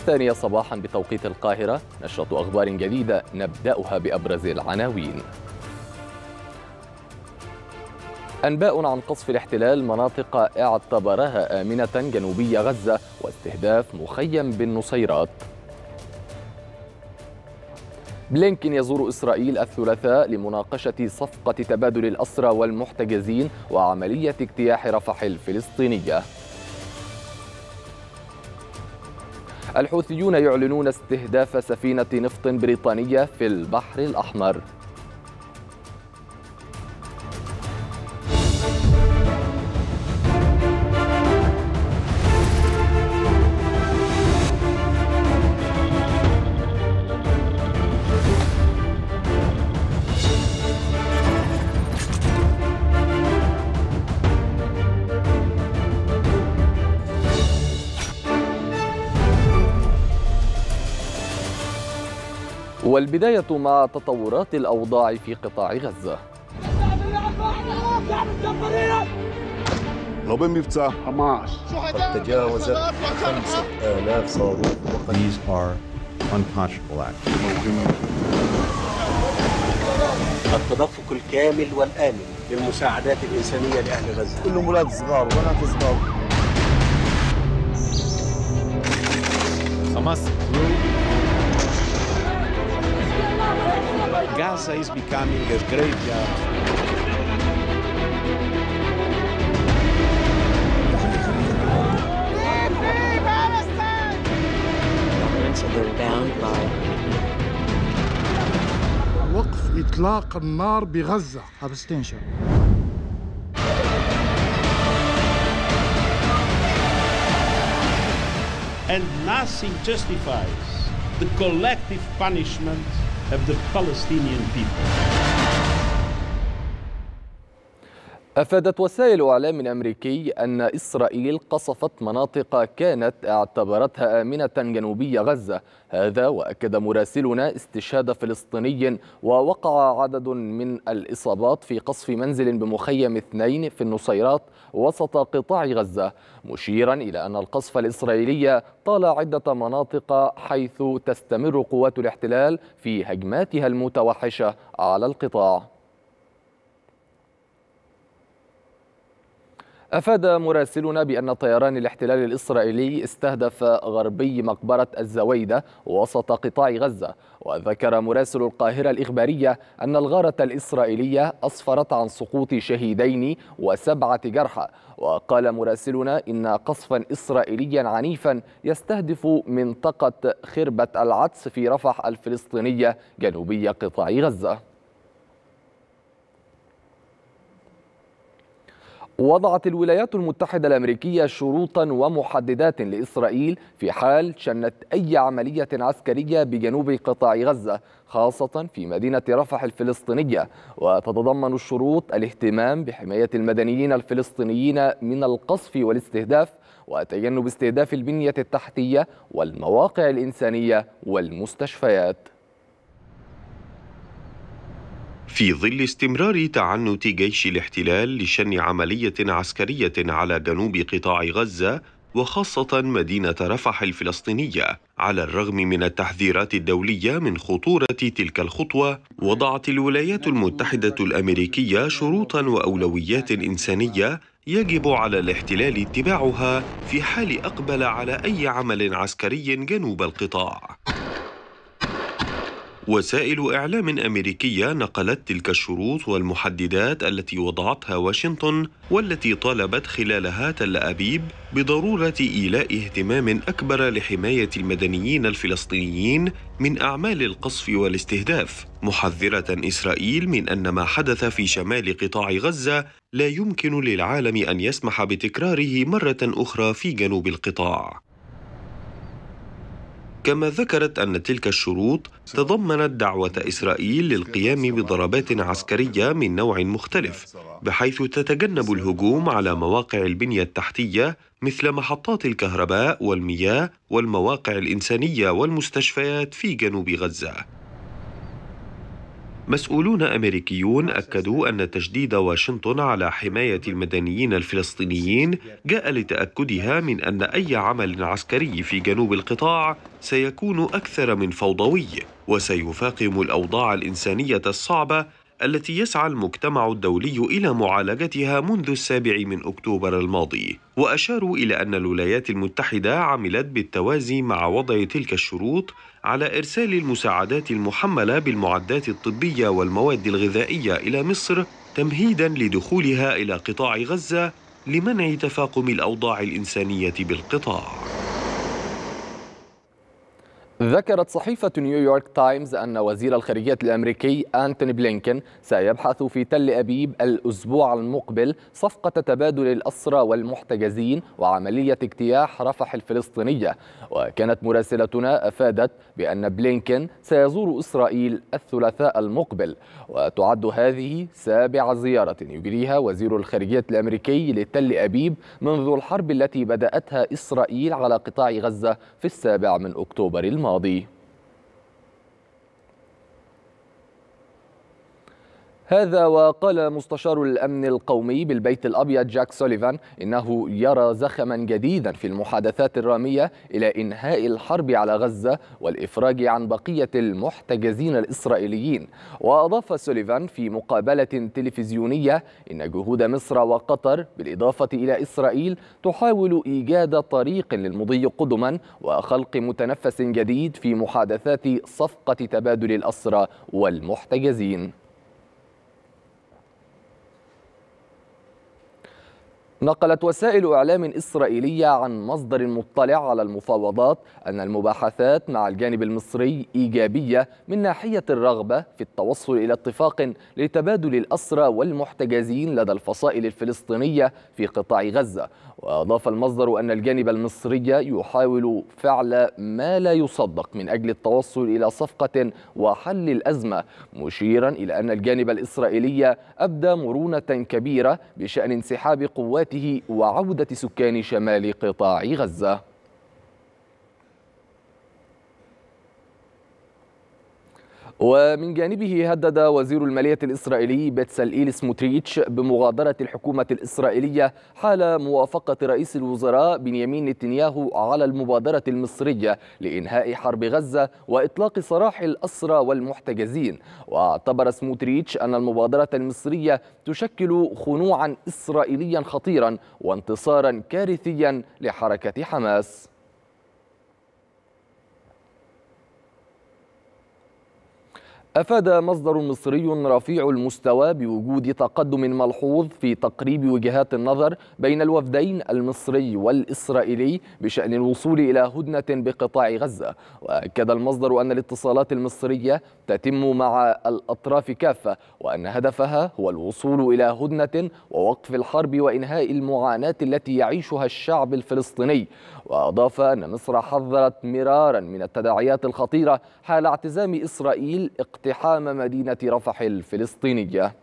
الثانية صباحا بتوقيت القاهرة نشرة أخبار جديدة نبدأها بأبرز العناوين أنباء عن قصف الاحتلال مناطق اعتبرها آمنة جنوبي غزة واستهداف مخيم بالنصيرات بلينكين يزور إسرائيل الثلاثاء لمناقشة صفقة تبادل الأسرى والمحتجزين وعملية اجتياح رفح الفلسطينية الحوثيون يعلنون استهداف سفينة نفط بريطانية في البحر الأحمر والبداية مع تطورات الأوضاع في قطاع غزة التدفق الكامل والآمن للمساعدات الإنسانية لأهل غزة كلهم أولاد صغار وبنات صغار حماس Gaza is becoming a graveyard. bound by. إطلاق النار بغزة. And nothing justifies the collective punishment of the Palestinian people. أفادت وسائل إعلام أمريكي أن إسرائيل قصفت مناطق كانت اعتبرتها آمنة جنوبي غزة هذا وأكد مراسلنا استشهاد فلسطيني ووقع عدد من الإصابات في قصف منزل بمخيم اثنين في النصيرات وسط قطاع غزة مشيرا إلى أن القصف الإسرائيلي طال عدة مناطق حيث تستمر قوات الاحتلال في هجماتها المتوحشة على القطاع أفاد مراسلنا بأن طيران الاحتلال الإسرائيلي استهدف غربي مقبرة الزويدة وسط قطاع غزة وذكر مراسل القاهرة الإخبارية أن الغارة الإسرائيلية أسفرت عن سقوط شهيدين وسبعة جرحى وقال مراسلنا إن قصفا إسرائيليا عنيفا يستهدف منطقة خربة العدس في رفح الفلسطينية جنوبي قطاع غزة وضعت الولايات المتحدة الأمريكية شروطا ومحددات لإسرائيل في حال شنت أي عملية عسكرية بجنوب قطاع غزة خاصة في مدينة رفح الفلسطينية وتتضمن الشروط الاهتمام بحماية المدنيين الفلسطينيين من القصف والاستهداف وتجنب استهداف البنية التحتية والمواقع الإنسانية والمستشفيات في ظل استمرار تعنت جيش الاحتلال لشن عملية عسكرية على جنوب قطاع غزة وخاصة مدينة رفح الفلسطينية، على الرغم من التحذيرات الدولية من خطورة تلك الخطوة، وضعت الولايات المتحدة الأمريكية شروطا وأولويات إنسانية يجب على الاحتلال اتباعها في حال أقبل على أي عمل عسكري جنوب القطاع. وسائل إعلام أمريكية نقلت تلك الشروط والمحددات التي وضعتها واشنطن والتي طالبت خلالها تل أبيب بضرورة إيلاء اهتمام أكبر لحماية المدنيين الفلسطينيين من أعمال القصف والاستهداف محذرة إسرائيل من أن ما حدث في شمال قطاع غزة لا يمكن للعالم أن يسمح بتكراره مرة أخرى في جنوب القطاع كما ذكرت أن تلك الشروط تضمنت دعوة إسرائيل للقيام بضربات عسكرية من نوع مختلف بحيث تتجنب الهجوم على مواقع البنية التحتية مثل محطات الكهرباء والمياه والمواقع الإنسانية والمستشفيات في جنوب غزة مسؤولون أمريكيون أكدوا أن تشديد واشنطن على حماية المدنيين الفلسطينيين جاء لتأكدها من أن أي عمل عسكري في جنوب القطاع سيكون أكثر من فوضوي وسيفاقم الأوضاع الإنسانية الصعبة التي يسعى المجتمع الدولي إلى معالجتها منذ السابع من أكتوبر الماضي وأشاروا إلى أن الولايات المتحدة عملت بالتوازي مع وضع تلك الشروط على إرسال المساعدات المحملة بالمعدات الطبية والمواد الغذائية إلى مصر تمهيدا لدخولها إلى قطاع غزة لمنع تفاقم الأوضاع الإنسانية بالقطاع ذكرت صحيفة نيويورك تايمز أن وزير الخارجية الأمريكي أنتوني بلينكن سيبحث في تل أبيب الأسبوع المقبل صفقة تبادل الأسرى والمحتجزين وعملية اجتياح رفح الفلسطينية وكانت مراسلتنا أفادت بأن بلينكن سيزور إسرائيل الثلاثاء المقبل وتعد هذه سابع زيارة يجريها وزير الخارجية الأمريكي لتل أبيب منذ الحرب التي بدأتها إسرائيل على قطاع غزة في السابع من أكتوبر الماضي all the هذا وقال مستشار الأمن القومي بالبيت الأبيض جاك سوليفان إنه يرى زخما جديدا في المحادثات الرامية إلى إنهاء الحرب على غزة والإفراج عن بقية المحتجزين الإسرائيليين وأضاف سوليفان في مقابلة تلفزيونية إن جهود مصر وقطر بالإضافة إلى إسرائيل تحاول إيجاد طريق للمضي قدما وخلق متنفس جديد في محادثات صفقة تبادل الأسرى والمحتجزين نقلت وسائل إعلام إسرائيلية عن مصدر مطلع على المفاوضات أن المباحثات مع الجانب المصري إيجابية من ناحية الرغبة في التوصل إلى اتفاق لتبادل الأسرى والمحتجزين لدى الفصائل الفلسطينية في قطاع غزة وأضاف المصدر أن الجانب المصري يحاول فعل ما لا يصدق من أجل التوصل إلى صفقة وحل الأزمة مشيرا إلى أن الجانب الإسرائيلي أبدى مرونة كبيرة بشأن انسحاب قوات وعودة سكان شمال قطاع غزة ومن جانبه هدد وزير المالية الإسرائيلي ايلس سموتريتش بمغادرة الحكومة الإسرائيلية حال موافقة رئيس الوزراء بنيامين نتنياهو على المبادرة المصرية لإنهاء حرب غزة وإطلاق سراح الأسرى والمحتجزين واعتبر سموتريتش أن المبادرة المصرية تشكل خنوعا إسرائيليا خطيرا وانتصارا كارثيا لحركة حماس أفاد مصدر مصري رفيع المستوى بوجود تقدم ملحوظ في تقريب وجهات النظر بين الوفدين المصري والإسرائيلي بشأن الوصول إلى هدنة بقطاع غزة وأكد المصدر أن الاتصالات المصرية تتم مع الأطراف كافة وأن هدفها هو الوصول إلى هدنة ووقف الحرب وإنهاء المعاناة التي يعيشها الشعب الفلسطيني وأضاف أن مصر حذرت مرارا من التداعيات الخطيرة حال اعتزام إسرائيل اقتحام مدينة رفح الفلسطينية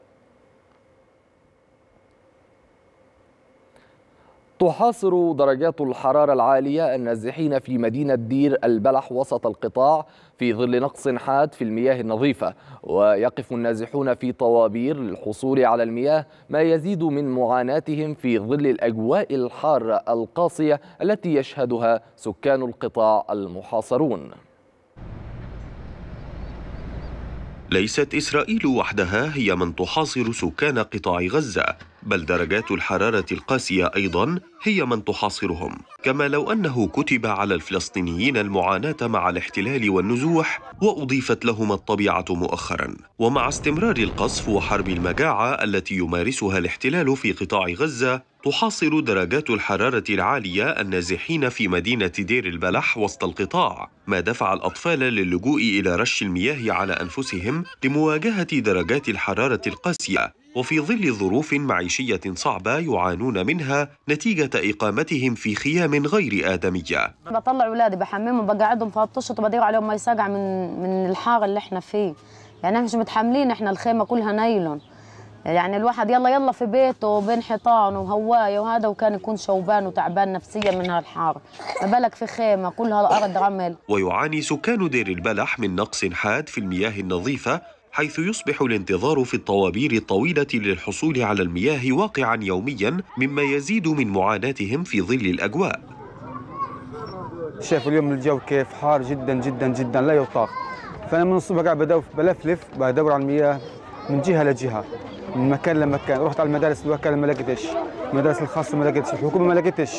تحاصر درجات الحرارة العالية النازحين في مدينة دير البلح وسط القطاع في ظل نقص حاد في المياه النظيفة ويقف النازحون في طوابير للحصول على المياه ما يزيد من معاناتهم في ظل الأجواء الحارة القاسية التي يشهدها سكان القطاع المحاصرون ليست إسرائيل وحدها هي من تحاصر سكان قطاع غزة بل درجات الحرارة القاسية أيضا هي من تحاصرهم كما لو أنه كتب على الفلسطينيين المعاناة مع الاحتلال والنزوح وأضيفت لهم الطبيعة مؤخرا ومع استمرار القصف وحرب المجاعة التي يمارسها الاحتلال في قطاع غزة تحاصر درجات الحرارة العالية النازحين في مدينة دير البلح وسط القطاع ما دفع الأطفال للجوء إلى رش المياه على أنفسهم لمواجهة درجات الحرارة القاسية وفي ظل ظروف معيشية صعبة يعانون منها نتيجة إقامتهم في خيام غير آدمية بطلع أولادي بحممهم بقعدهم في الطشط وبدير عليهم مي ساقعة من, من الحار اللي احنا فيه يعني احنا مش متحملين احنا الخيمة كلها نايلون يعني الواحد يلا يلا في بيته بين حيطان وهواية وهذا وكان يكون شوبان وتعبان نفسيا من هالحار ما بالك في خيمة كلها الأرض رمل ويعاني سكان دير البلح من نقص حاد في المياه النظيفة حيث يصبح الانتظار في الطوابير الطويلة للحصول على المياه واقعا يوميا مما يزيد من معاناتهم في ظل الأجواء شايف اليوم الجو كيف حار جدا جدا جدا لا يطاق فأنا من الصبح قاعد بلفلف بدور على المياه من جهة لجهة من مكان لمكان رحت على المدارس الوكاله ما لقيتش المدارس الخاصه ما لقيتش الحكومه ما لقيتش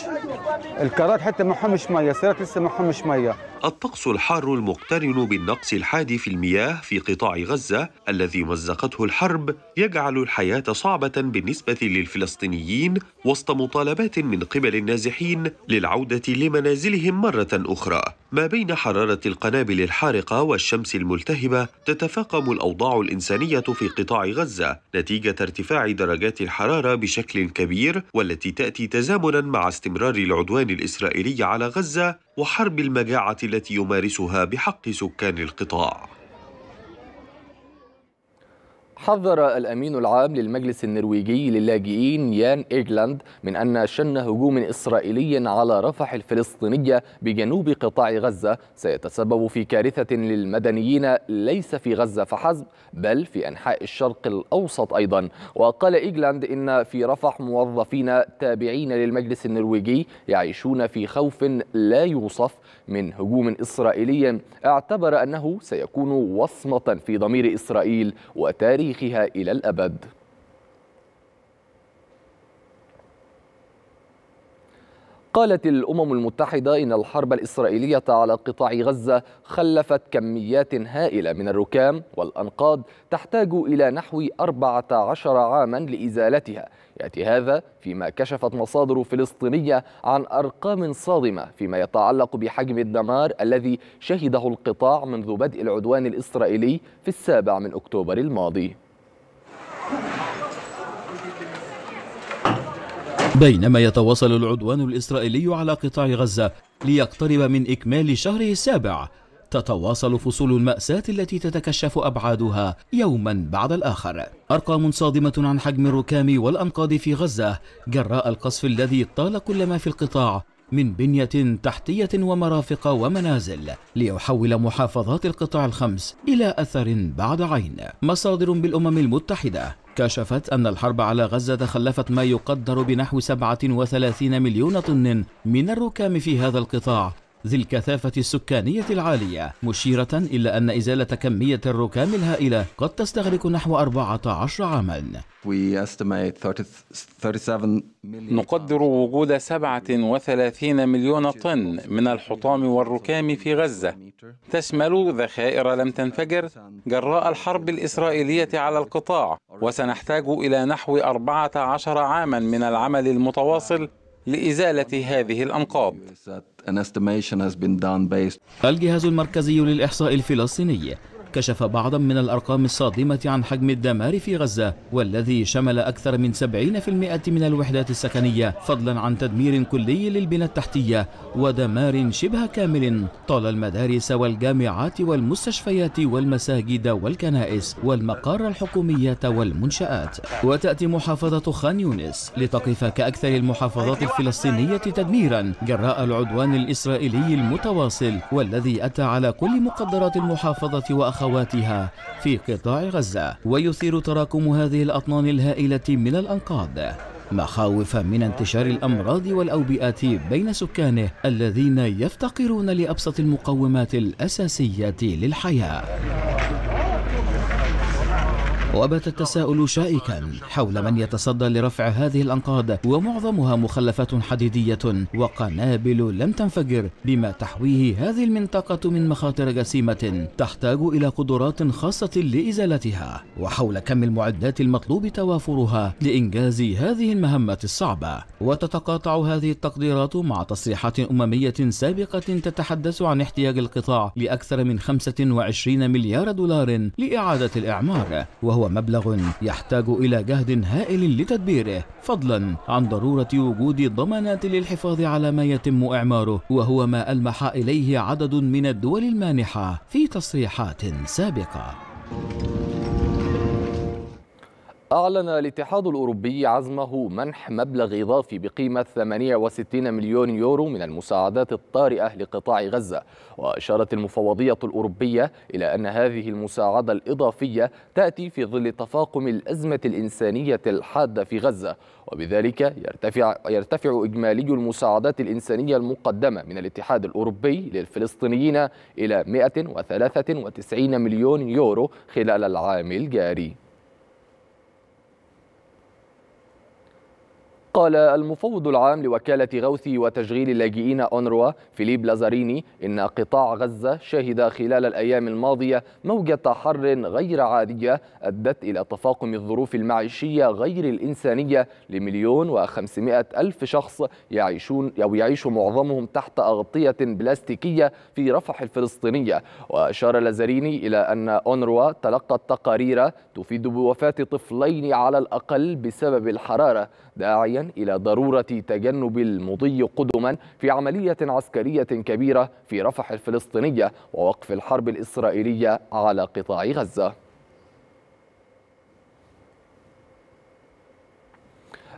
الكرات حتى ما حمش ميه السيارات لسه ما حمش ميه الطقس الحار المقترن بالنقص الحاد في المياه في قطاع غزه الذي مزقته الحرب يجعل الحياه صعبه بالنسبه للفلسطينيين وسط مطالبات من قبل النازحين للعوده لمنازلهم مره اخرى ما بين حراره القنابل الحارقه والشمس الملتهبه تتفاقم الاوضاع الانسانيه في قطاع غزه نتيجه ارتفاع درجات الحرارة بشكل كبير والتي تأتي تزامنا مع استمرار العدوان الإسرائيلي على غزة وحرب المجاعة التي يمارسها بحق سكان القطاع حذر الأمين العام للمجلس النرويجي للاجئين يان إيجلاند من أن شن هجوم إسرائيلي على رفح الفلسطينية بجنوب قطاع غزة سيتسبب في كارثة للمدنيين ليس في غزة فحسب بل في أنحاء الشرق الأوسط أيضا وقال إيجلاند إن في رفح موظفين تابعين للمجلس النرويجي يعيشون في خوف لا يوصف من هجوم إسرائيلي اعتبر أنه سيكون وصمة في ضمير إسرائيل وتاريخ تاريخها إلى الأبد قالت الأمم المتحدة إن الحرب الإسرائيلية على قطاع غزة خلفت كميات هائلة من الركام والأنقاض تحتاج إلى نحو 14 عاما لإزالتها يأتي هذا فيما كشفت مصادر فلسطينية عن أرقام صادمة فيما يتعلق بحجم الدمار الذي شهده القطاع منذ بدء العدوان الإسرائيلي في السابع من أكتوبر الماضي بينما يتواصل العدوان الإسرائيلي على قطاع غزة ليقترب من إكمال شهره السابع تتواصل فصول المأساة التي تتكشف أبعادها يوما بعد الآخر أرقام صادمة عن حجم الركام والأنقاض في غزة جراء القصف الذي طال كل ما في القطاع من بنية تحتية ومرافق ومنازل ليحول محافظات القطاع الخمس إلى أثر بعد عين مصادر بالأمم المتحدة كشفت أن الحرب على غزة تخلفت ما يقدر بنحو 37 مليون طن من الركام في هذا القطاع ذي الكثافة السكانية العالية مشيرة إلى أن إزالة كمية الركام الهائلة قد تستغرق نحو 14 عاما نقدر وجود 37 مليون طن من الحطام والركام في غزة تشمل ذخائر لم تنفجر جراء الحرب الإسرائيلية على القطاع وسنحتاج إلى نحو 14 عاما من العمل المتواصل لإزالة هذه الأنقاض An estimation has been done based. الجهاز المركزي للإحصاء الفلسطيني كشف بعضا من الأرقام الصادمة عن حجم الدمار في غزة والذي شمل أكثر من 70% من الوحدات السكنية فضلا عن تدمير كلي للبنى التحتية ودمار شبه كامل طال المدارس والجامعات والمستشفيات والمساجد والكنائس والمقار الحكومية والمنشآت وتأتي محافظة خان يونس لتقف كأكثر المحافظات الفلسطينية تدميرا جراء العدوان الإسرائيلي المتواصل والذي أتى على كل مقدرات المحافظة وأخ واخواتها في قطاع غزه ويثير تراكم هذه الاطنان الهائله من الانقاض مخاوف من انتشار الامراض والاوبئات بين سكانه الذين يفتقرون لابسط المقومات الاساسيه للحياه وبات التساؤل شائكا حول من يتصدى لرفع هذه الأنقاض ومعظمها مخلفات حديدية وقنابل لم تنفجر بما تحويه هذه المنطقة من مخاطر جسيمة تحتاج إلى قدرات خاصة لإزالتها وحول كم المعدات المطلوب توافرها لإنجاز هذه المهمة الصعبة وتتقاطع هذه التقديرات مع تصريحات أممية سابقة تتحدث عن احتياج القطاع لأكثر من 25 مليار دولار لإعادة الإعمار وهو وهو مبلغ يحتاج إلى جهد هائل لتدبيره فضلا عن ضرورة وجود ضمانات للحفاظ على ما يتم إعماره وهو ما ألمح إليه عدد من الدول المانحة في تصريحات سابقة أعلن الاتحاد الأوروبي عزمه منح مبلغ إضافي بقيمة 68 مليون يورو من المساعدات الطارئة لقطاع غزة وأشارت المفوضية الأوروبية إلى أن هذه المساعدة الإضافية تأتي في ظل تفاقم الأزمة الإنسانية الحادة في غزة وبذلك يرتفع, يرتفع إجمالي المساعدات الإنسانية المقدمة من الاتحاد الأوروبي للفلسطينيين إلى 193 مليون يورو خلال العام الجاري قال المفوض العام لوكالة غوث وتشغيل اللاجئين أونروا فيليب لازاريني إن قطاع غزة شهد خلال الأيام الماضية موجة حر غير عادية أدت إلى تفاقم الظروف المعيشية غير الإنسانية لمليون وخمسمائة ألف شخص يعيشون أو يعيش معظمهم تحت أغطية بلاستيكية في رفح الفلسطينية وأشار لازاريني إلى أن أونروا تلقت تقارير تفيد بوفاة طفلين على الأقل بسبب الحرارة داعيا إلى ضرورة تجنب المضي قدما في عملية عسكرية كبيرة في رفح الفلسطينية ووقف الحرب الإسرائيلية على قطاع غزة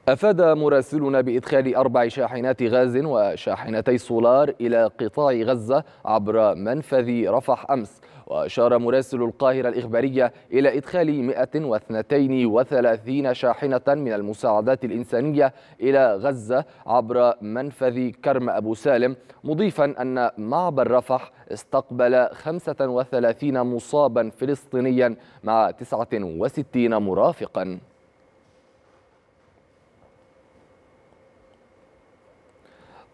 أفاد مراسلنا بإدخال أربع شاحنات غاز وشاحنتي سولار إلى قطاع غزة عبر منفذ رفح أمس وأشار مراسل القاهرة الإخبارية إلى إدخال 132 شاحنة من المساعدات الإنسانية إلى غزة عبر منفذ كرم أبو سالم مضيفا أن معبر رفح استقبل 35 مصابا فلسطينيا مع 69 مرافقا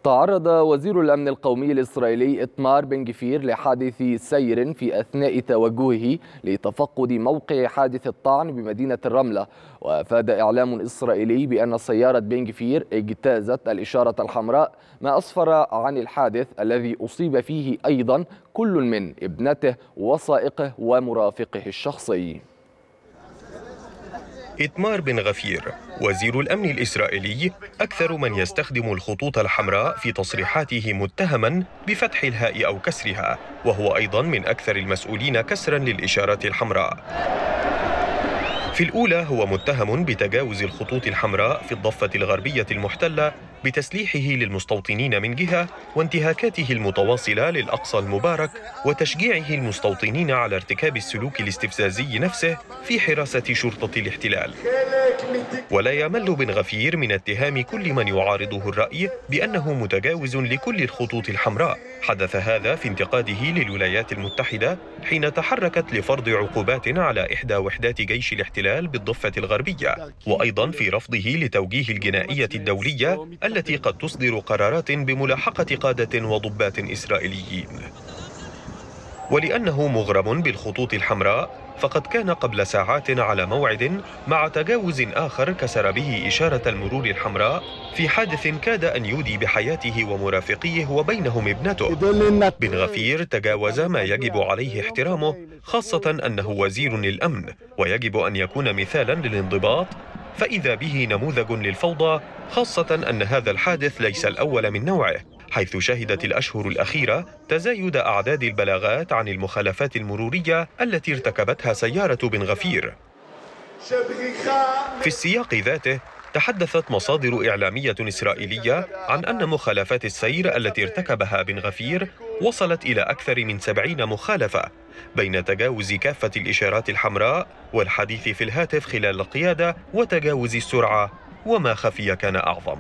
تعرض وزير الأمن القومي الإسرائيلي إتمار بن جفير لحادث سير في أثناء توجهه لتفقد موقع حادث الطعن بمدينة الرملة وأفاد إعلام إسرائيلي بأن سيارة بن جفير اجتازت الإشارة الحمراء ما أسفر عن الحادث الذي أصيب فيه أيضا كل من ابنته وسائقه ومرافقه الشخصي إتمار بن غفير وزير الأمن الإسرائيلي أكثر من يستخدم الخطوط الحمراء في تصريحاته متهما بفتح الهاء أو كسرها وهو أيضا من أكثر المسؤولين كسرا للاشارات الحمراء في الأولى هو متهم بتجاوز الخطوط الحمراء في الضفة الغربية المحتلة بتسليحه للمستوطنين من جهة وانتهاكاته المتواصلة للأقصى المبارك وتشجيعه المستوطنين على ارتكاب السلوك الاستفزازي نفسه في حراسة شرطة الاحتلال ولا يمل بن غفير من اتهام كل من يعارضه الرأي بأنه متجاوز لكل الخطوط الحمراء حدث هذا في انتقاده للولايات المتحدة حين تحركت لفرض عقوبات على إحدى وحدات جيش الاحتلال بالضفة الغربية وأيضا في رفضه لتوجيه الجنائية الدولية التي قد تصدر قرارات بملاحقة قادة وضباط إسرائيليين ولأنه مغرم بالخطوط الحمراء فقد كان قبل ساعات على موعد مع تجاوز آخر كسر به إشارة المرور الحمراء في حادث كاد أن يودي بحياته ومرافقيه وبينهم ابنته بن غفير تجاوز ما يجب عليه احترامه خاصة أنه وزير الأمن ويجب أن يكون مثالا للانضباط فإذا به نموذج للفوضى خاصة أن هذا الحادث ليس الأول من نوعه حيث شهدت الأشهر الأخيرة تزايد أعداد البلاغات عن المخالفات المرورية التي ارتكبتها سيارة بن غفير في السياق ذاته تحدثت مصادر إعلامية إسرائيلية عن أن مخالفات السير التي ارتكبها بن غفير وصلت إلى أكثر من سبعين مخالفة بين تجاوز كافة الإشارات الحمراء والحديث في الهاتف خلال القيادة وتجاوز السرعة وما خفي كان أعظم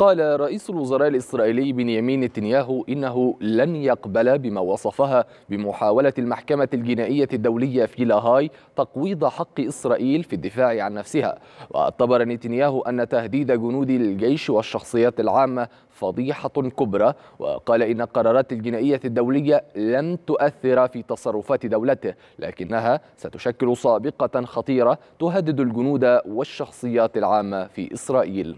قال رئيس الوزراء الإسرائيلي بنيامين نتنياهو إنه لن يقبل بما وصفها بمحاولة المحكمة الجنائية الدولية في لاهاي تقويض حق إسرائيل في الدفاع عن نفسها واعتبر نتنياهو أن تهديد جنود الجيش والشخصيات العامة فضيحة كبرى وقال إن قرارات الجنائية الدولية لن تؤثر في تصرفات دولته لكنها ستشكل سابقة خطيرة تهدد الجنود والشخصيات العامة في إسرائيل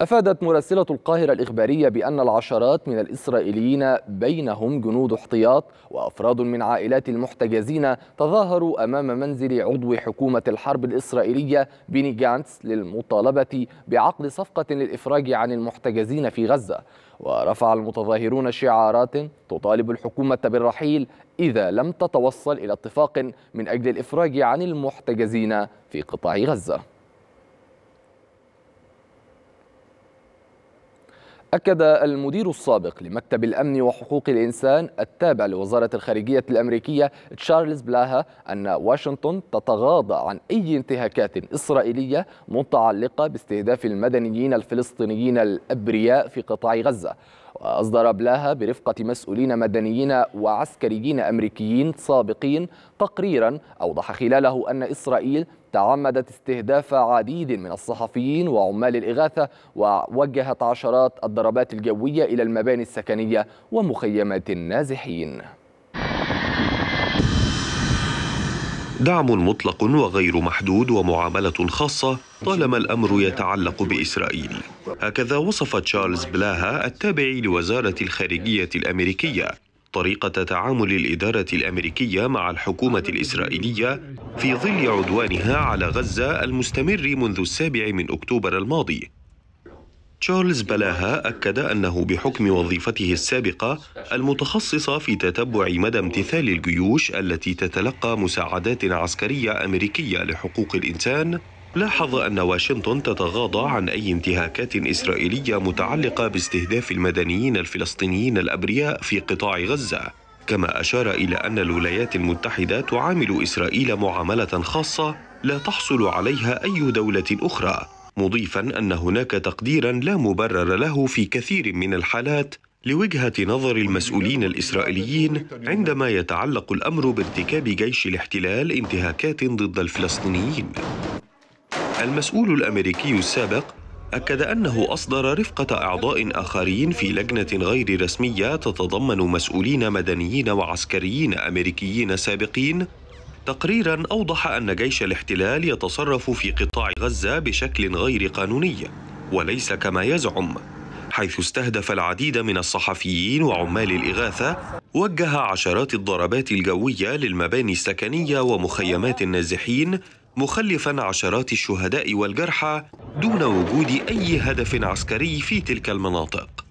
أفادت مراسلة القاهرة الإخبارية بأن العشرات من الإسرائيليين بينهم جنود احتياط وأفراد من عائلات المحتجزين تظاهروا أمام منزل عضو حكومة الحرب الإسرائيلية بيني جانتس للمطالبة بعقد صفقة للإفراج عن المحتجزين في غزة ورفع المتظاهرون شعارات تطالب الحكومة بالرحيل إذا لم تتوصل إلى اتفاق من أجل الإفراج عن المحتجزين في قطاع غزة أكد المدير السابق لمكتب الأمن وحقوق الإنسان التابع لوزارة الخارجية الأمريكية تشارلز بلاها أن واشنطن تتغاضى عن أي انتهاكات إسرائيلية متعلقة باستهداف المدنيين الفلسطينيين الأبرياء في قطاع غزة وأصدر بلاها برفقة مسؤولين مدنيين وعسكريين أمريكيين سابقين تقريرا أوضح خلاله أن إسرائيل تعمدت استهداف عديد من الصحفيين وعمال الإغاثة ووجهت عشرات الضربات الجوية إلى المباني السكنية ومخيمات النازحين دعم مطلق وغير محدود ومعامله خاصه طالما الامر يتعلق باسرائيل هكذا وصف تشارلز بلاها التابع لوزاره الخارجيه الامريكيه طريقه تعامل الاداره الامريكيه مع الحكومه الاسرائيليه في ظل عدوانها على غزه المستمر منذ السابع من اكتوبر الماضي تشارلز بلاها أكد أنه بحكم وظيفته السابقة المتخصصة في تتبع مدى امتثال الجيوش التي تتلقى مساعدات عسكرية أمريكية لحقوق الإنسان لاحظ أن واشنطن تتغاضى عن أي انتهاكات إسرائيلية متعلقة باستهداف المدنيين الفلسطينيين الأبرياء في قطاع غزة كما أشار إلى أن الولايات المتحدة تعامل إسرائيل معاملة خاصة لا تحصل عليها أي دولة أخرى مضيفا ان هناك تقديرا لا مبرر له في كثير من الحالات لوجهه نظر المسؤولين الاسرائيليين عندما يتعلق الامر بارتكاب جيش الاحتلال انتهاكات ضد الفلسطينيين. المسؤول الامريكي السابق اكد انه اصدر رفقه اعضاء اخرين في لجنه غير رسميه تتضمن مسؤولين مدنيين وعسكريين امريكيين سابقين تقريرا أوضح أن جيش الاحتلال يتصرف في قطاع غزة بشكل غير قانوني وليس كما يزعم حيث استهدف العديد من الصحفيين وعمال الإغاثة وجه عشرات الضربات الجوية للمباني السكنية ومخيمات النازحين مخلفا عشرات الشهداء والجرحى دون وجود أي هدف عسكري في تلك المناطق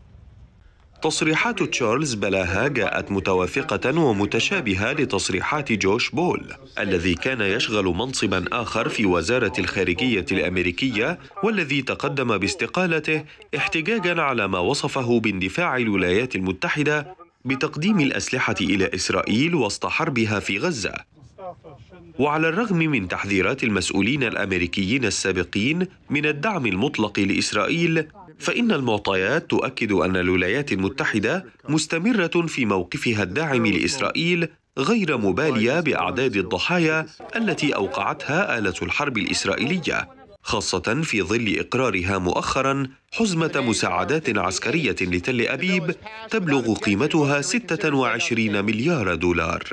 تصريحات تشارلز بلاها جاءت متوافقة ومتشابهة لتصريحات جوش بول الذي كان يشغل منصبا آخر في وزارة الخارجية الأمريكية والذي تقدم باستقالته احتجاجا على ما وصفه باندفاع الولايات المتحدة بتقديم الأسلحة إلى إسرائيل وسط حربها في غزة وعلى الرغم من تحذيرات المسؤولين الأمريكيين السابقين من الدعم المطلق لإسرائيل فإن المعطيات تؤكد أن الولايات المتحدة مستمرة في موقفها الداعم لإسرائيل غير مبالية بأعداد الضحايا التي أوقعتها آلة الحرب الإسرائيلية خاصة في ظل إقرارها مؤخرا حزمة مساعدات عسكرية لتل أبيب تبلغ قيمتها 26 مليار دولار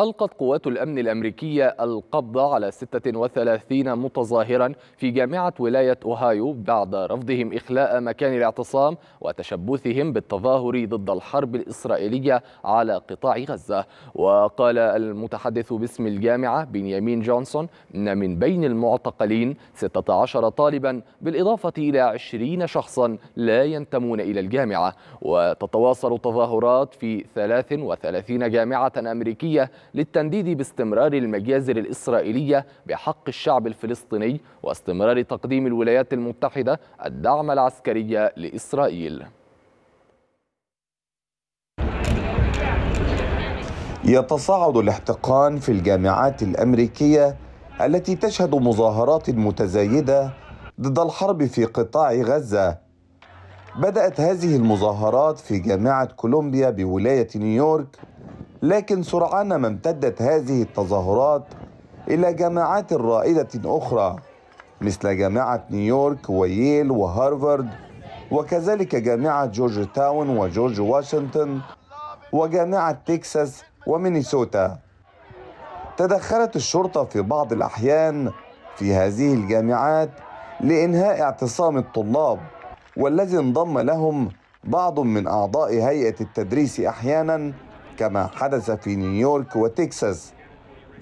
ألقت قوات الأمن الأمريكية القبض على 36 متظاهرا في جامعة ولاية أوهايو بعد رفضهم إخلاء مكان الاعتصام وتشبثهم بالتظاهر ضد الحرب الإسرائيلية على قطاع غزة وقال المتحدث باسم الجامعة بنيامين جونسون إن من بين المعتقلين 16 طالبا بالإضافة إلى 20 شخصا لا ينتمون إلى الجامعة وتتواصل تظاهرات في 33 جامعة أمريكية للتنديد باستمرار المجازر الإسرائيلية بحق الشعب الفلسطيني واستمرار تقديم الولايات المتحدة الدعم العسكري لإسرائيل يتصاعد الاحتقان في الجامعات الأمريكية التي تشهد مظاهرات متزايدة ضد الحرب في قطاع غزة بدأت هذه المظاهرات في جامعة كولومبيا بولاية نيويورك لكن سرعان ما امتدت هذه التظاهرات إلى جامعات رائدة أخرى مثل جامعة نيويورك وييل وهارفارد وكذلك جامعة جورج تاون وجورج واشنطن وجامعة تكساس ومينيسوتا تدخلت الشرطة في بعض الأحيان في هذه الجامعات لإنهاء اعتصام الطلاب والذي انضم لهم بعض من أعضاء هيئة التدريس أحيانا كما حدث في نيويورك وتكساس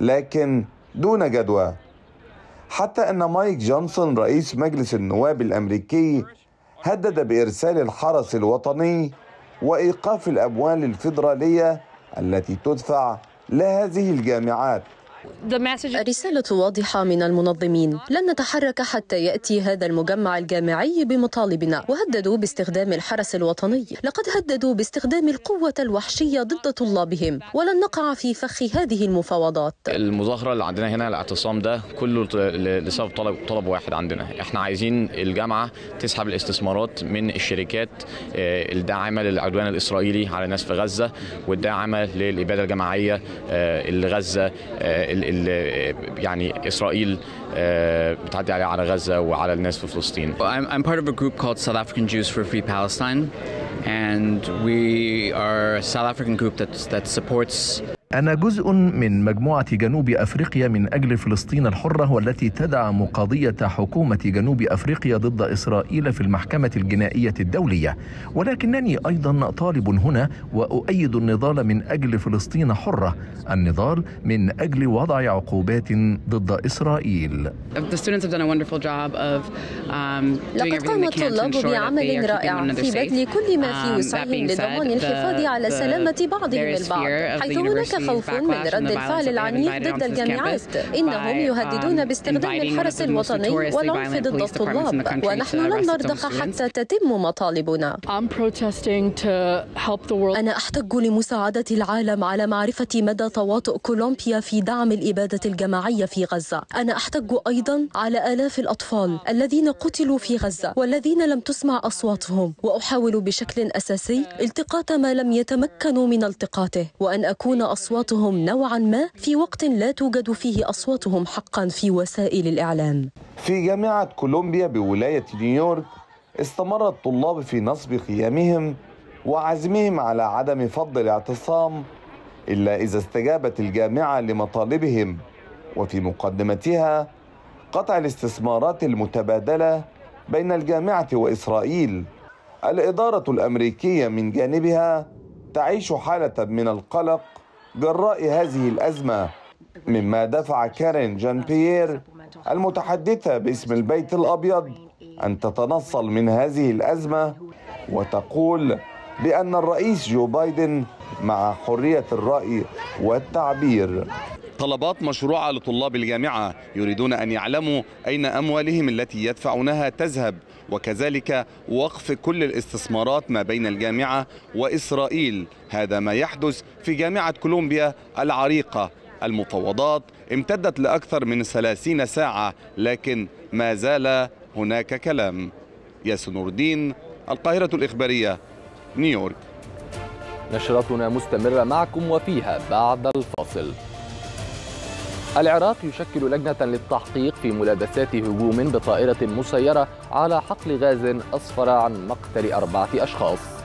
لكن دون جدوى حتى ان مايك جونسون رئيس مجلس النواب الامريكي هدد بارسال الحرس الوطني وايقاف الاموال الفيدراليه التي تدفع لهذه الجامعات الرسالة واضحة من المنظمين لن نتحرك حتى يأتي هذا المجمع الجامعي بمطالبنا وهددوا باستخدام الحرس الوطني لقد هددوا باستخدام القوة الوحشية ضد طلابهم ولن نقع في فخ هذه المفاوضات المظاهرة اللي عندنا هنا الاعتصام ده كله لسبب طلب, طلب واحد عندنا احنا عايزين الجامعة تسحب الاستثمارات من الشركات آه، الداعمة للعدوان الإسرائيلي على الناس في غزة والداعمة للإبادة الجماعية آه، لغزة آه، يعني إسرائيل بتعدي عليها على وعلى الناس في فلسطين. I'm, I'm part of a group called South African Jews for Free Palestine and we are a South African group that, that supports أنا جزء من مجموعة جنوب أفريقيا من أجل فلسطين الحرة والتي تدعم قضية حكومة جنوب أفريقيا ضد إسرائيل في المحكمة الجنائية الدولية ولكنني أيضا طالب هنا وأؤيد النضال من أجل فلسطين حرة النضال من أجل وضع عقوبات ضد إسرائيل um, لقد قام الطلاب بعمل رائع في بذل كل ما في وسعهم لضمان الحفاظ على سلامة بعضهم البعض حيث هناك خوف من رد الفعل العنيف ضد الجامعات إنهم um, يهددون باستخدام الحرس الوطني والعنف ضد الطلاب ونحن لن نرضخ حتى تتم مطالبنا أنا أحتج لمساعدة العالم على معرفة مدى تواطؤ كولومبيا في دعم الإبادة الجماعية في غزة أنا أحتج أيضا على آلاف الأطفال الذين قتلوا في غزة والذين لم تسمع أصواتهم وأحاول بشكل أساسي التقاط ما لم يتمكنوا من التقاطه وأن أكون أصوات أصواتهم نوعا ما في وقت لا توجد فيه أصواتهم حقا في وسائل الإعلام في جامعة كولومبيا بولاية نيويورك استمر الطلاب في نصب قيامهم وعزمهم على عدم فض الاعتصام إلا إذا استجابت الجامعة لمطالبهم وفي مقدمتها قطع الاستثمارات المتبادلة بين الجامعة وإسرائيل الإدارة الأمريكية من جانبها تعيش حالة من القلق جراء هذه الأزمة مما دفع كارين جان بيير المتحدثة باسم البيت الأبيض أن تتنصل من هذه الأزمة وتقول بأن الرئيس جو بايدن مع حرية الرأي والتعبير طلبات مشروعة لطلاب الجامعة يريدون أن يعلموا أين أموالهم التي يدفعونها تذهب وكذلك وقف كل الاستثمارات ما بين الجامعة وإسرائيل هذا ما يحدث في جامعة كولومبيا العريقة المفاوضات امتدت لأكثر من 30 ساعة لكن ما زال هناك كلام ياسر نور الدين القاهرة الإخبارية نيويورك نشرتنا مستمرة معكم وفيها بعد الفاصل العراق يشكل لجنة للتحقيق في ملابسات هجوم بطائرة مسيرة على حقل غاز أسفر عن مقتل أربعة أشخاص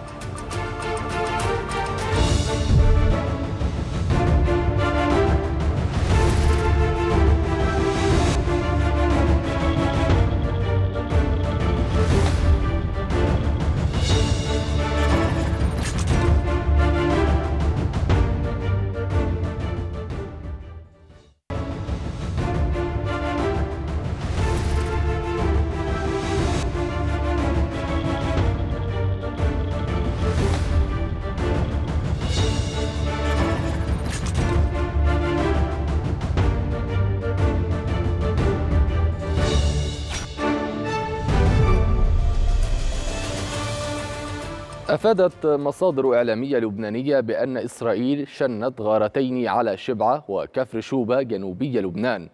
أفادت مصادر إعلامية لبنانية بأن إسرائيل شنت غارتين على شبعة وكفر شوبة جنوبي لبنان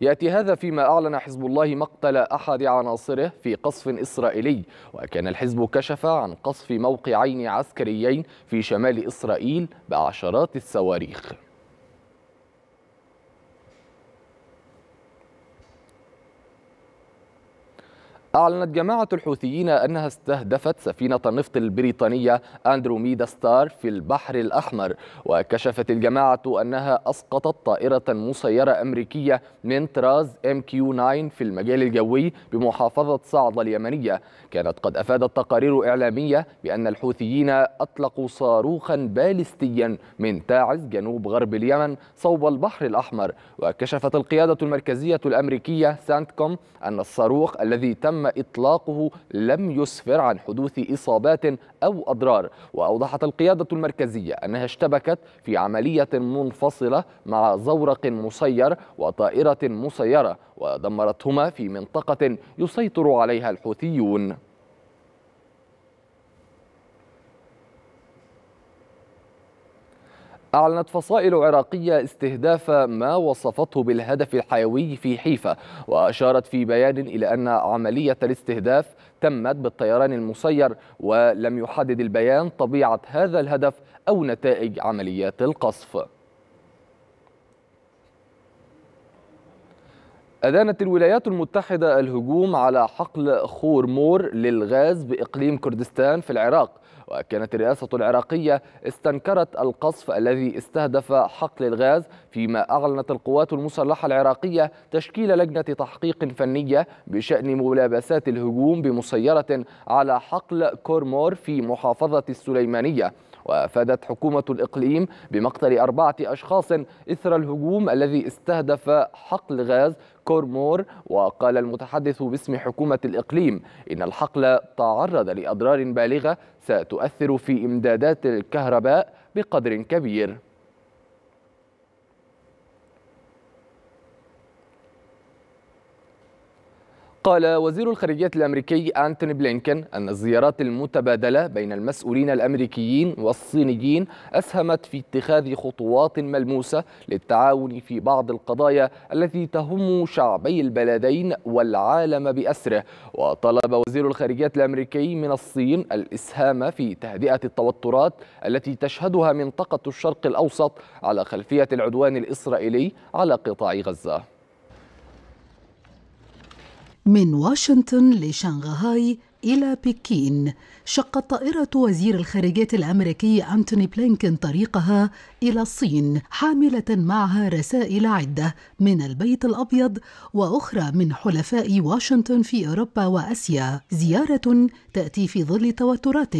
يأتي هذا فيما أعلن حزب الله مقتل أحد عناصره في قصف إسرائيلي وكان الحزب كشف عن قصف موقعين عسكريين في شمال إسرائيل بعشرات الصواريخ أعلنت جماعة الحوثيين أنها استهدفت سفينة النفط البريطانية أندروميدا ستار في البحر الأحمر وكشفت الجماعة أنها أسقطت طائرة مسيرة أمريكية من طراز ام كيو 9 في المجال الجوي بمحافظة صعدة اليمنية كانت قد أفادت تقارير إعلامية بأن الحوثيين أطلقوا صاروخا باليستيا من تاعز جنوب غرب اليمن صوب البحر الأحمر وكشفت القيادة المركزية الأمريكية سانتكوم أن الصاروخ الذي تم تم إطلاقه لم يسفر عن حدوث إصابات أو أضرار وأوضحت القيادة المركزية أنها اشتبكت في عملية منفصلة مع زورق مسير وطائرة مسيرة ودمرتهما في منطقة يسيطر عليها الحوثيون أعلنت فصائل عراقية استهداف ما وصفته بالهدف الحيوي في حيفا وأشارت في بيان إلى أن عملية الاستهداف تمت بالطيران المسير ولم يحدد البيان طبيعة هذا الهدف أو نتائج عمليات القصف أدانت الولايات المتحدة الهجوم على حقل خور مور للغاز بإقليم كردستان في العراق وكانت الرئاسة العراقية استنكرت القصف الذي استهدف حقل الغاز فيما أعلنت القوات المسلحة العراقية تشكيل لجنة تحقيق فنية بشأن ملابسات الهجوم بمسيرة على حقل كورمور في محافظة السليمانية وافادت حكومه الاقليم بمقتل اربعه اشخاص اثر الهجوم الذي استهدف حقل غاز كورمور وقال المتحدث باسم حكومة الإقليم إن الحقل تعرض لأضرار بالغة ستؤثر في إمدادات الكهرباء بقدر كبير قال وزير الخارجية الأمريكي أنتوني بلينكن أن الزيارات المتبادلة بين المسؤولين الأمريكيين والصينيين أسهمت في اتخاذ خطوات ملموسة للتعاون في بعض القضايا التي تهم شعبي البلدين والعالم بأسره وطلب وزير الخارجية الأمريكي من الصين الإسهام في تهدئة التوترات التي تشهدها منطقة الشرق الأوسط على خلفية العدوان الإسرائيلي على قطاع غزة من واشنطن لشنغهاي إلى بكين شقت طائرة وزير الخارجية الأمريكي أنتوني بلينكن طريقها إلى الصين حاملة معها رسائل عدة من البيت الأبيض وأخرى من حلفاء واشنطن في أوروبا وأسيا زيارة تأتي في ظل توترات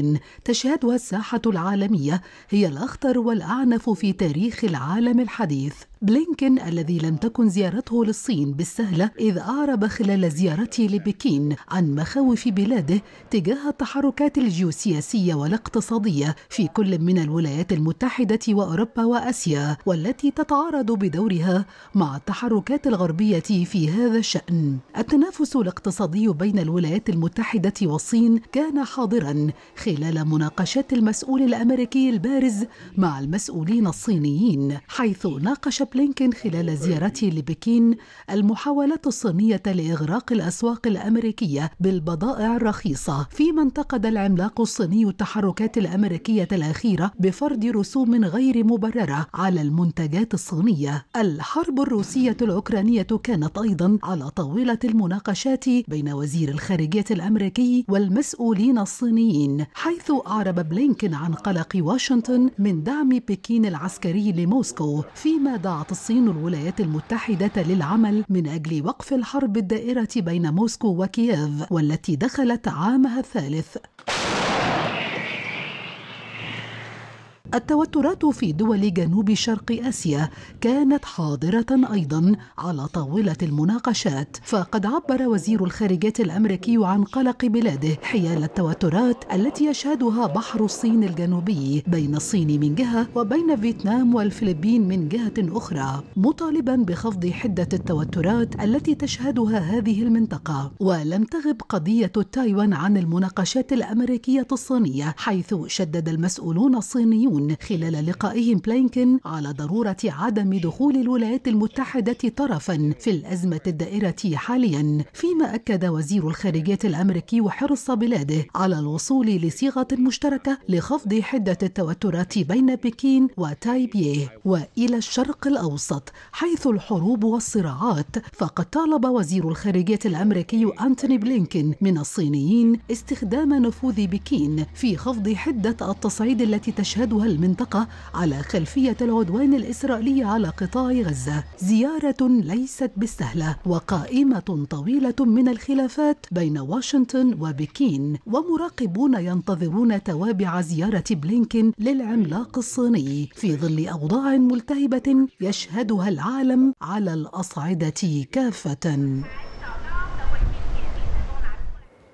تشهدها الساحة العالمية هي الأخطر والأعنف في تاريخ العالم الحديث بلينكن الذي لم تكن زيارته للصين بالسهلة إذ أعرب خلال زيارته لبكين عن مخاوف بلاده تجاه التحركات الجيوسياسية والاقتصادية في كل من الولايات المتحدة وأوروبا وآسيا والتي تتعارض بدورها مع التحركات الغربية في هذا الشأن التنافس الاقتصادي بين الولايات المتحدة والصين كان حاضرا خلال مناقشات المسؤول الأمريكي البارز مع المسؤولين الصينيين حيث ناقش بلينكين خلال زيارته لبكين المحاولات الصينية لإغراق الأسواق الأمريكية بالبضائع الرخيصة فيما انتقد العملاق الصيني التحركات الأمريكية الأخيرة بفرض رسوم غير مبررة على المنتجات الصينية الحرب الروسية الأوكرانية كانت أيضا على طاولة المناقشات بين وزير الخارجية الأمريكي والمسؤولين الصينيين حيث أعرب بلينكين عن قلق واشنطن من دعم بكين العسكري لموسكو فيما دعا استطاعت الصين الولايات المتحدة للعمل من أجل وقف الحرب الدائرة بين موسكو وكييف والتي دخلت عامها الثالث التوترات في دول جنوب شرق اسيا كانت حاضره ايضا على طاوله المناقشات فقد عبر وزير الخارجيه الامريكي عن قلق بلاده حيال التوترات التي يشهدها بحر الصين الجنوبي بين الصين من جهه وبين فيتنام والفلبين من جهه اخرى مطالبا بخفض حده التوترات التي تشهدها هذه المنطقه ولم تغب قضيه تايوان عن المناقشات الامريكيه الصينيه حيث شدد المسؤولون الصينيون الصين خلال لقائهم بلينكن على ضرورة عدم دخول الولايات المتحدة طرفا في الأزمة الدائرة حاليا فيما أكد وزير الخارجية الأمريكي وحرص بلاده على الوصول لصيغة مشتركة لخفض حدة التوترات بين بكين وتايبيه وإلى الشرق الأوسط حيث الحروب والصراعات فقد طالب وزير الخارجية الأمريكي أنتوني بلينكن من الصينيين استخدام نفوذ بكين في خفض حدة التصعيد التي تشهدها المنطقة على خلفية العدوان الإسرائيلي على قطاع غزة زيارة ليست بالسهلة وقائمة طويلة من الخلافات بين واشنطن وبكين ومراقبون ينتظرون توابع زيارة بلينكين للعملاق الصيني في ظل أوضاع ملتهبة يشهدها العالم على الأصعدة كافة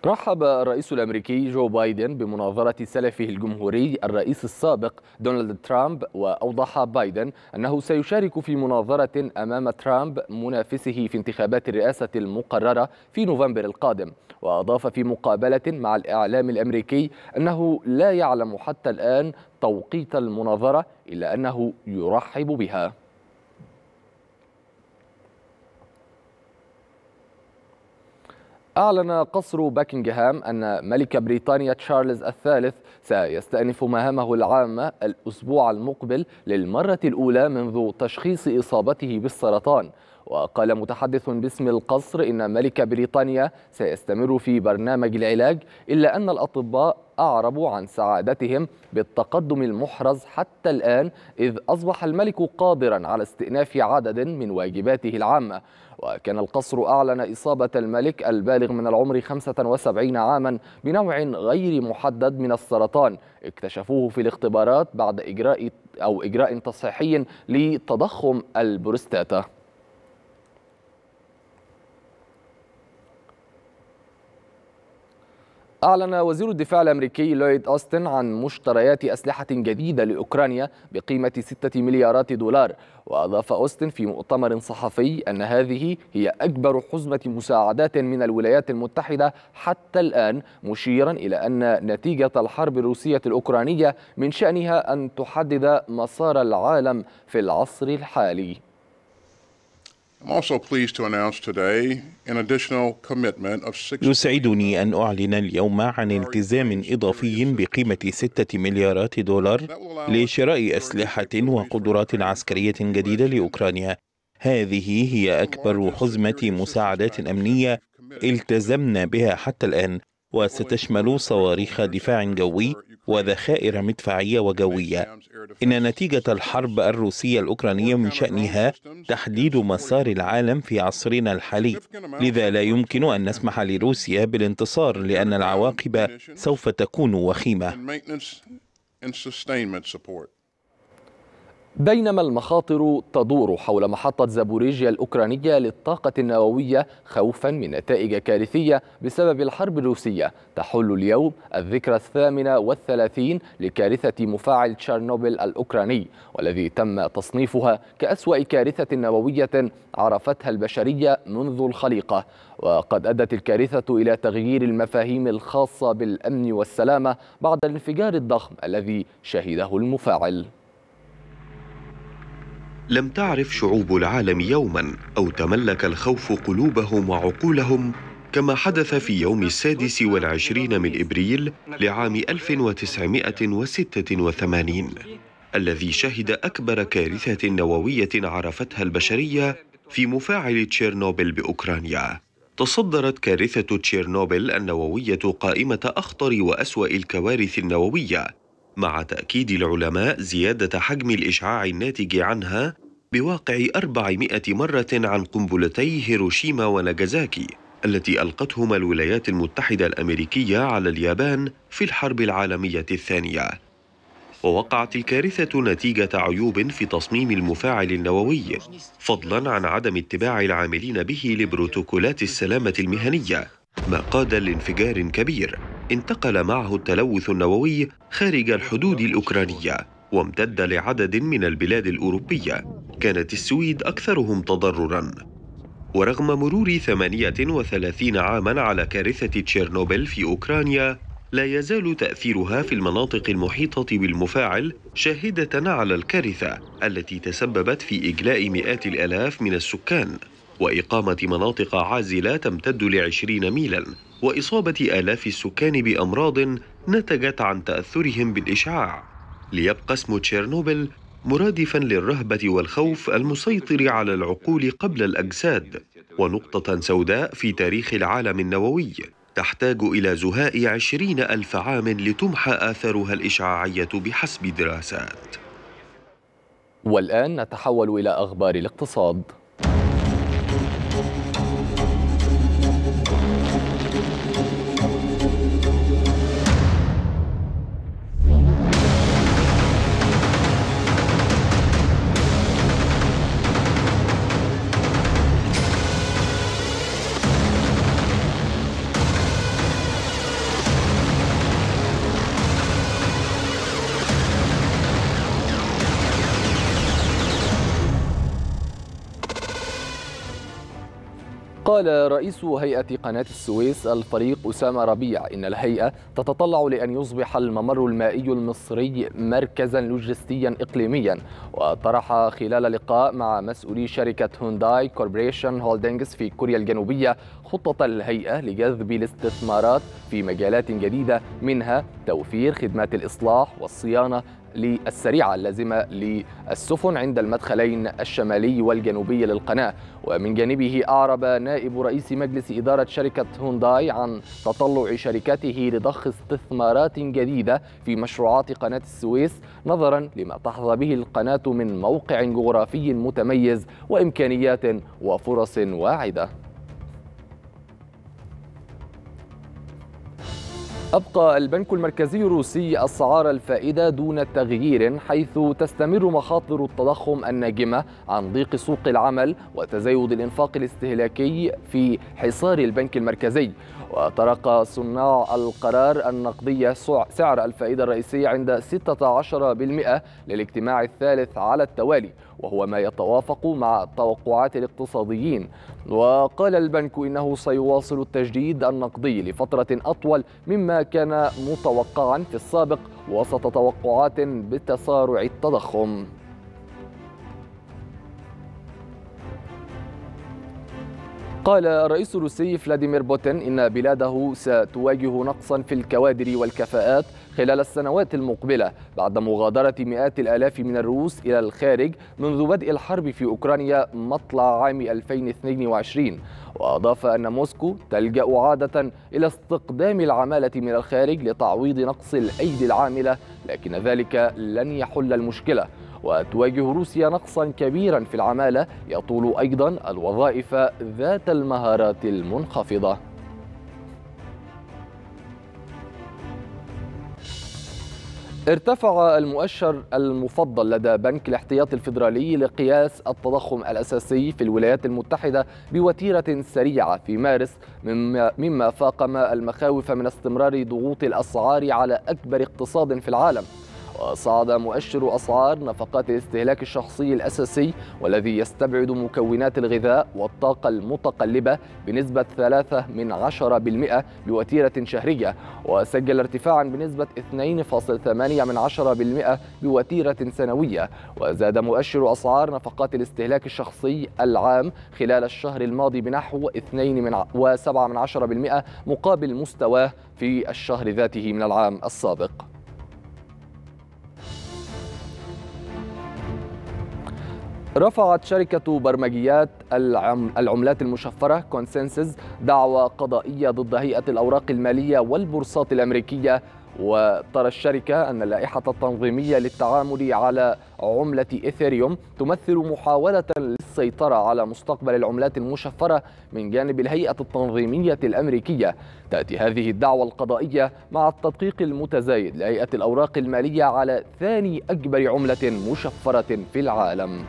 رحب الرئيس الامريكي جو بايدن بمناظره سلفه الجمهوري الرئيس السابق دونالد ترامب واوضح بايدن انه سيشارك في مناظره امام ترامب منافسه في انتخابات الرئاسه المقرره في نوفمبر القادم واضاف في مقابله مع الاعلام الامريكي انه لا يعلم حتى الان توقيت المناظره الا انه يرحب بها أعلن قصر باكنغهام أن ملك بريطانيا تشارلز الثالث سيستأنف مهامه العامة الأسبوع المقبل للمرة الأولى منذ تشخيص إصابته بالسرطان وقال متحدث باسم القصر إن ملك بريطانيا سيستمر في برنامج العلاج إلا أن الأطباء أعربوا عن سعادتهم بالتقدم المحرز حتى الآن إذ أصبح الملك قادرا على استئناف عدد من واجباته العامة وكان القصر أعلن إصابة الملك البالغ من العمر 75 عاما بنوع غير محدد من السرطان اكتشفوه في الاختبارات بعد إجراء أو إجراء تصحيحي لتضخم البروستاتا أعلن وزير الدفاع الأمريكي لويد أوستن عن مشتريات أسلحة جديدة لأوكرانيا بقيمة 6 مليارات دولار وأضاف أوستن في مؤتمر صحفي أن هذه هي أكبر حزمة مساعدات من الولايات المتحدة حتى الآن مشيرا إلى أن نتيجة الحرب الروسية الأوكرانية من شأنها أن تحدد مسار العالم في العصر الحالي يسعدني أن أعلن اليوم عن التزام إضافي بقيمة 6 مليارات دولار لشراء أسلحة وقدرات عسكرية جديدة لأوكرانيا هذه هي أكبر حزمة مساعدات أمنية التزمنا بها حتى الآن وستشمل صواريخ دفاع جوي وذخائر مدفعية وجوية إن نتيجة الحرب الروسية الأوكرانية من شأنها تحديد مسار العالم في عصرنا الحالي لذا لا يمكن أن نسمح لروسيا بالانتصار لأن العواقب سوف تكون وخيمة بينما المخاطر تدور حول محطة زابوريجيا الأوكرانية للطاقة النووية خوفا من نتائج كارثية بسبب الحرب الروسية تحل اليوم الذكرى الثامنة والثلاثين لكارثة مفاعل تشارنوبل الأوكراني والذي تم تصنيفها كأسوأ كارثة نووية عرفتها البشرية منذ الخليقة وقد أدت الكارثة إلى تغيير المفاهيم الخاصة بالأمن والسلامة بعد الانفجار الضخم الذي شهده المفاعل لم تعرف شعوب العالم يوما او تملك الخوف قلوبهم وعقولهم كما حدث في يوم السادس والعشرين من ابريل لعام 1986 الذي شهد اكبر كارثه نوويه عرفتها البشريه في مفاعل تشيرنوبل باوكرانيا تصدرت كارثه تشيرنوبل النوويه قائمه اخطر واسوا الكوارث النوويه مع تأكيد العلماء زيادة حجم الإشعاع الناتج عنها بواقع 400 مرة عن قنبلتي هيروشيما وناجازاكي التي ألقتهما الولايات المتحدة الأمريكية على اليابان في الحرب العالمية الثانية. ووقعت الكارثة نتيجة عيوب في تصميم المفاعل النووي، فضلاً عن عدم اتباع العاملين به لبروتوكولات السلامة المهنية، ما قاد لانفجار كبير انتقل معه التلوث النووي خارج الحدود الأوكرانية وامتد لعدد من البلاد الأوروبية كانت السويد أكثرهم تضرراً ورغم مرور 38 عاماً على كارثة تشيرنوبيل في أوكرانيا لا يزال تأثيرها في المناطق المحيطة بالمفاعل شاهدة على الكارثة التي تسببت في إجلاء مئات الآلاف من السكان وإقامة مناطق عازلة تمتد لعشرين ميلا وإصابة آلاف السكان بأمراض نتجت عن تأثرهم بالإشعاع ليبقى اسم تشيرنوبل مرادفا للرهبة والخوف المسيطر على العقول قبل الأجساد ونقطة سوداء في تاريخ العالم النووي تحتاج إلى زهاء عشرين ألف عام لتمحى آثارها الإشعاعية بحسب دراسات والآن نتحول إلى أخبار الاقتصاد قال رئيس هيئة قناة السويس الفريق أسامة ربيع إن الهيئة تتطلع لأن يصبح الممر المائي المصري مركزا لوجستيا إقليميا وطرح خلال لقاء مع مسؤولي شركة هونداي كوربريشن هولدينجز في كوريا الجنوبية خطة الهيئة لجذب الاستثمارات في مجالات جديدة منها توفير خدمات الإصلاح والصيانة للسريعة اللازمة للسفن عند المدخلين الشمالي والجنوبي للقناة ومن جانبه أعرب نائب رئيس مجلس إدارة شركة هونداي عن تطلع شركته لضخ استثمارات جديدة في مشروعات قناة السويس نظرا لما تحظى به القناة من موقع جغرافي متميز وإمكانيات وفرص واعدة أبقى البنك المركزي الروسي أسعار الفائدة دون تغيير حيث تستمر مخاطر التضخم الناجمة عن ضيق سوق العمل وتزايد الإنفاق الاستهلاكي في حصار البنك المركزي وطرق صناع القرار النقدية سعر الفائدة الرئيسية عند 16% للاجتماع الثالث على التوالي وهو ما يتوافق مع توقعات الاقتصاديين وقال البنك إنه سيواصل التجديد النقدي لفترة أطول مما كان متوقعا في السابق وسط توقعات بتسارع التضخم قال الرئيس الروسي فلاديمير بوتين إن بلاده ستواجه نقصا في الكوادر والكفاءات خلال السنوات المقبلة بعد مغادرة مئات الآلاف من الروس إلى الخارج منذ بدء الحرب في أوكرانيا مطلع عام 2022 وأضاف أن موسكو تلجأ عادة إلى استقدام العمالة من الخارج لتعويض نقص الأيدي العاملة لكن ذلك لن يحل المشكلة وتواجه روسيا نقصا كبيرا في العمالة يطول أيضا الوظائف ذات المهارات المنخفضة ارتفع المؤشر المفضل لدى بنك الاحتياط الفيدرالي لقياس التضخم الأساسي في الولايات المتحدة بوتيرة سريعة في مارس مما فاقم المخاوف من استمرار ضغوط الأسعار على أكبر اقتصاد في العالم وصعد مؤشر أسعار نفقات الاستهلاك الشخصي الأساسي والذي يستبعد مكونات الغذاء والطاقة المتقلبة بنسبة 3 من بالمئة بوتيرة شهرية وسجل ارتفاعا بنسبة 2.8 من بالمئة بوتيرة سنوية وزاد مؤشر أسعار نفقات الاستهلاك الشخصي العام خلال الشهر الماضي بنحو 2.7% من 7 بالمئة مقابل مستواه في الشهر ذاته من العام السابق رفعت شركة برمجيات العملات المشفرة كونسنسز دعوى قضائية ضد هيئة الأوراق المالية والبورصات الأمريكية وترى الشركة أن اللائحة التنظيمية للتعامل على عملة إثيريوم تمثل محاولة للسيطرة على مستقبل العملات المشفرة من جانب الهيئة التنظيمية الأمريكية تأتي هذه الدعوة القضائية مع التدقيق المتزايد لهيئة الأوراق المالية على ثاني أكبر عملة مشفرة في العالم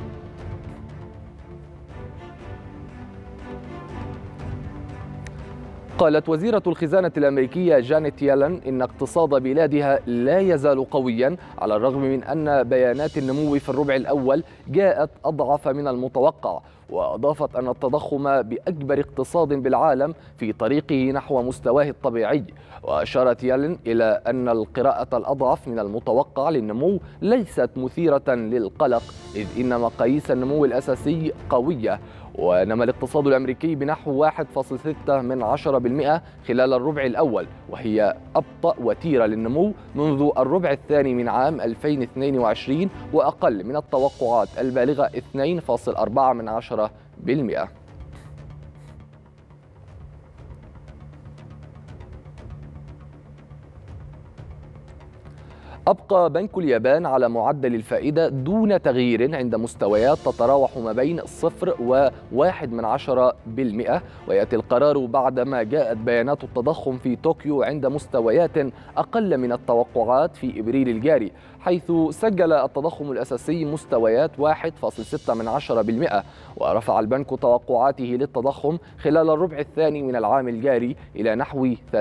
قالت وزيرة الخزانة الأمريكية جانيت يلن إن اقتصاد بلادها لا يزال قويا على الرغم من أن بيانات النمو في الربع الأول جاءت أضعف من المتوقع وأضافت أن التضخم بأكبر اقتصاد بالعالم في طريقه نحو مستواه الطبيعي وأشارت يالن إلى أن القراءة الأضعف من المتوقع للنمو ليست مثيرة للقلق إذ إن مقاييس النمو الأساسي قوية ونما الاقتصاد الأمريكي بنحو 1.6% خلال الربع الأول وهي أبطأ وتيرة للنمو منذ الربع الثاني من عام 2022 وأقل من التوقعات البالغة 2.4 بالمئة أبقى بنك اليابان على معدل الفائدة دون تغيير عند مستويات تتراوح ما بين 0 و من عشرة بالمئة ويأتي القرار بعدما جاءت بيانات التضخم في طوكيو عند مستويات أقل من التوقعات في إبريل الجاري حيث سجل التضخم الأساسي مستويات 1.6 من عشرة بالمئة ورفع البنك توقعاته للتضخم خلال الربع الثاني من العام الجاري إلى نحو 3%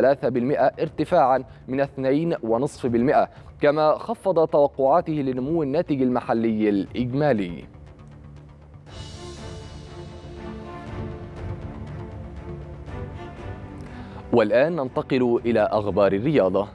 ارتفاعا من 2.5% كما خفض توقعاته لنمو الناتج المحلي الإجمالي والآن ننتقل إلى أخبار الرياضة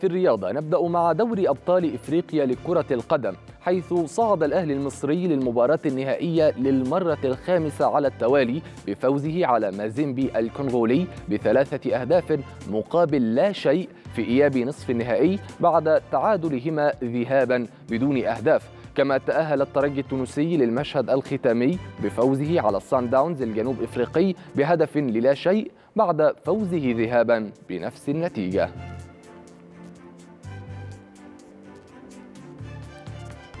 في الرياضة نبدأ مع دوري أبطال إفريقيا لكرة القدم حيث صعد الأهلي المصري للمباراة النهائية للمرة الخامسة على التوالي بفوزه على مازيمبي الكونغولي بثلاثة أهداف مقابل لا شيء في إياب نصف النهائي بعد تعادلهما ذهابا بدون أهداف كما تأهل الترجي التونسي للمشهد الختامي بفوزه على الصان داونز الجنوب إفريقي بهدف للا شيء بعد فوزه ذهابا بنفس النتيجة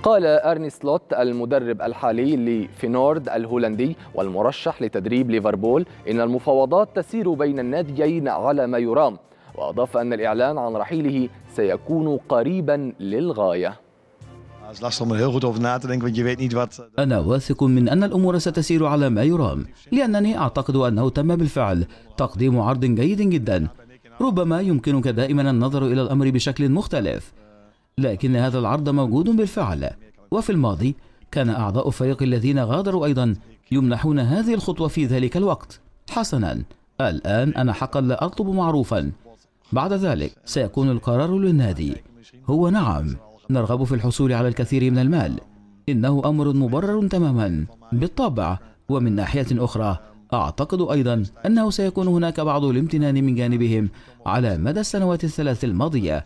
قال أرني سلوت المدرب الحالي لفينورد الهولندي والمرشح لتدريب ليفربول إن المفاوضات تسير بين الناديين على ما يرام وأضاف أن الإعلان عن رحيله سيكون قريبا للغاية er eh, أنا واثق من أن الأمور ستسير على ما يرام لأنني أعتقد أنه تم بالفعل تقديم عرض جيد جدا ربما يمكنك دائما النظر إلى الأمر بشكل مختلف لكن هذا العرض موجود بالفعل وفي الماضي كان أعضاء الفريق الذين غادروا أيضا يمنحون هذه الخطوة في ذلك الوقت حسنا الآن أنا حقا لا أطلب معروفا بعد ذلك سيكون القرار للنادي هو نعم نرغب في الحصول على الكثير من المال إنه أمر مبرر تماما بالطبع ومن ناحية أخرى أعتقد أيضا أنه سيكون هناك بعض الامتنان من جانبهم على مدى السنوات الثلاث الماضية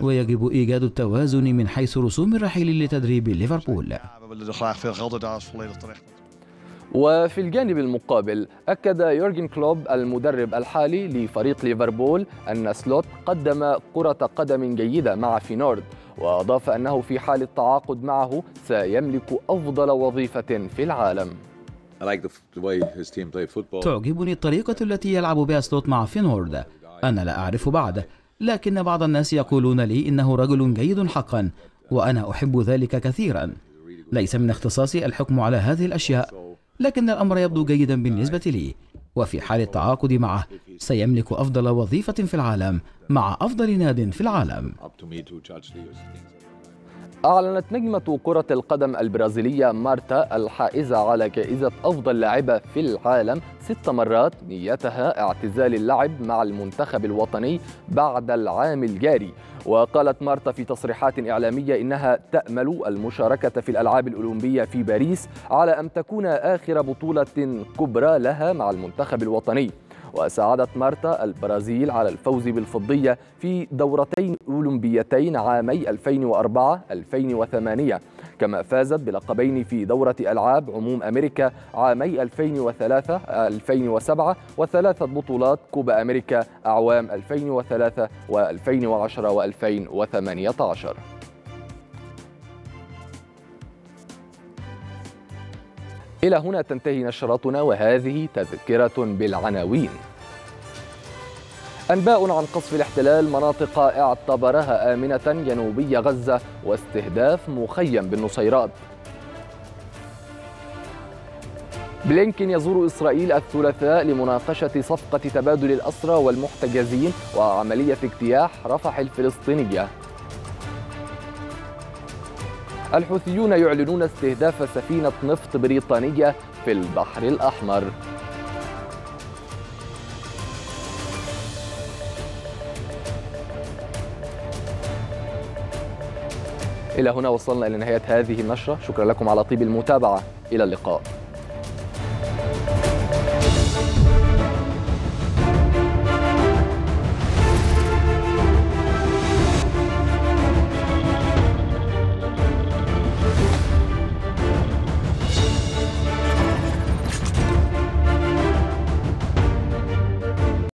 ويجب إيجاد التوازن من حيث رسوم الرحيل لتدريب ليفربول وفي الجانب المقابل أكد يورجن كلوب المدرب الحالي لفريق ليفربول أن سلوت قدم كرة قدم جيدة مع فينورد وأضاف أنه في حال التعاقد معه سيملك أفضل وظيفة في العالم تعجبني الطريقة التي يلعب بها سلوت مع فينورد أنا لا أعرف بعد لكن بعض الناس يقولون لي إنه رجل جيد حقا وأنا أحب ذلك كثيرا ليس من اختصاصي الحكم على هذه الأشياء لكن الأمر يبدو جيدا بالنسبة لي وفي حال التعاقد معه سيملك أفضل وظيفة في العالم مع أفضل ناد في العالم أعلنت نجمة كرة القدم البرازيلية مارتا الحائزة على جائزة أفضل لاعبة في العالم ست مرات نيتها اعتزال اللعب مع المنتخب الوطني بعد العام الجاري وقالت مارتا في تصريحات إعلامية إنها تأمل المشاركة في الألعاب الأولمبية في باريس على أن تكون آخر بطولة كبرى لها مع المنتخب الوطني وساعدت مارتا البرازيل على الفوز بالفضية في دورتين أولمبيتين عامي 2004-2008 كما فازت بلقبين في دورة ألعاب عموم أمريكا عامي 2003-2007 وثلاثة بطولات كوبا أمريكا أعوام 2003 و2010 و2018 إلى هنا تنتهي نشرتنا وهذه تذكرة بالعناوين أنباء عن قصف الاحتلال مناطق اعتبرها آمنة جنوبي غزة واستهداف مخيم بالنصيرات بلينكين يزور إسرائيل الثلاثاء لمناقشة صفقة تبادل الأسرى والمحتجزين وعملية اجتياح رفح الفلسطينية الحوثيون يعلنون استهداف سفينة نفط بريطانية في البحر الأحمر إلى هنا وصلنا إلى نهاية هذه النشرة شكرا لكم على طيب المتابعة إلى اللقاء